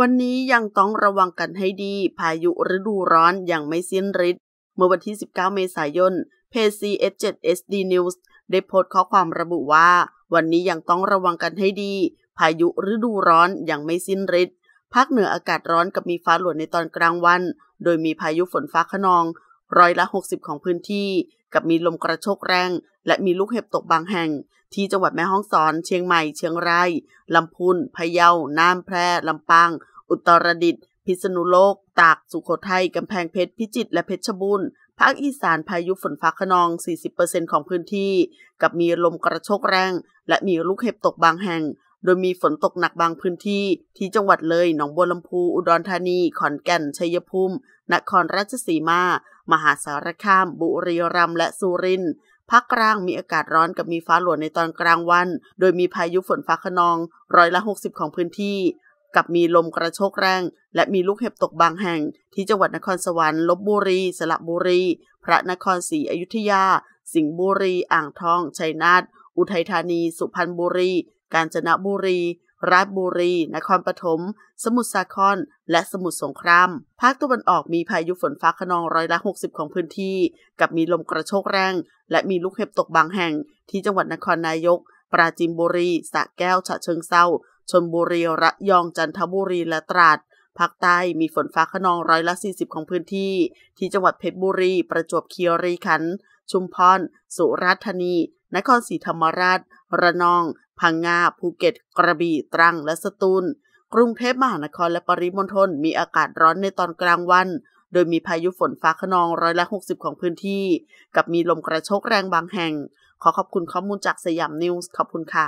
วันนี้ยังต้องระวังกันให้ดี พายุฤดูร้อนยังไม่สิ้นฤทธิ์ เมื่อวันที่ 19 เมษายนเพจ CS7SD News ได้โพสต์ข้อความระบุว่า วันนี้ยังต้องระวังกันให้ดี พายุฤดูร้อนยังไม่สิ้นฤทธิ์ภาคเหนืออากาศร้อนกับมีฟ้าหลวในตอนกลางวัน โดยมีพายุฝนฟ้าขนองร้อยละ 60 ของพื้นที่ กับมีลมกระโชกแรงและมีลูกเห็บตกบางแห่ง ที่จังหวัดแม่ฮ่องสอน เชียงใหม่เชียงรายลำพูนพะเยาน่านแพร่ลำปาง อุตรดิตถ์พิษณุโลก ตากสุโขทัยกำแพงเพชรพิจิตรและเพชรบูรณ์ภาคอีสานพายุฝนฟ้าขนอง 40%ของพื้นที่ กับมีลมกระโชกแรงและมีลูกเห็บตกบางแห่งโดยมีฝนตกหนักบางพื้นที่ ที่จังหวัดเลยหนองบัวลำพูอุดรธานี ขอนแก่น ชัยภูมิ นครราชสีมา มหาสารคาม บุรีรัมย์และสุรินทร์ภาคกลางมีอากาศร้อนกับมีฟ้าหลวในตอนกลางวัน โดยมีพายุฝนฟ้าขนอง ร้อยละ 60 ของพื้นที่ กับมีลมกระโชกแรง และมีลูกเห็บตกบางแห่งที่จังหวัดนครสวรรค์ลบบุรีสระบุรีพระนครศรีอยุธยา สิงห์บุรี อ่างทอง ชัยนาทอุทัยธานี สุพรรณบุรีกาญจนบุรี ราชบุรี นครปฐม สมุทรสาคร และสมุทรสงคราม ภาคตะวันออกมีพายุฝนฟ้าขนองร้อยละ 60 ของพื้นที่ กับมีลมกระโชกแรง และมีลูกเห็บตกบางแห่ง ที่จังหวัดนครนายก ปราจีนบุรีสระแก้ว ฉะเชิงเซาชนบุรี ระยอง จันทบุรีและตราด ภาคใต้มีฝนฟ้าขนองร้อยละ 40 ของพื้นที่ ที่จังหวัดเพชรบุรี ประจวบคีรีขันธ์ ชุมพร สุราษฎร์ธานี นครศรีธรรมราช ระนองพังงา ภูเก็ต กระบี่ ตรัง และสตูล กรุงเทพมหานครและปริมณฑลมีอากาศร้อนในตอนกลางวัน โดยมีพายุฝนฟ้าขนอง ร้อยละ 60 ของพื้นที่ กับมีลมกระโชกแรงบางแห่ง ขอขอบคุณข้อมูลจากสยามนิวส์ ขอบคุณค่ะ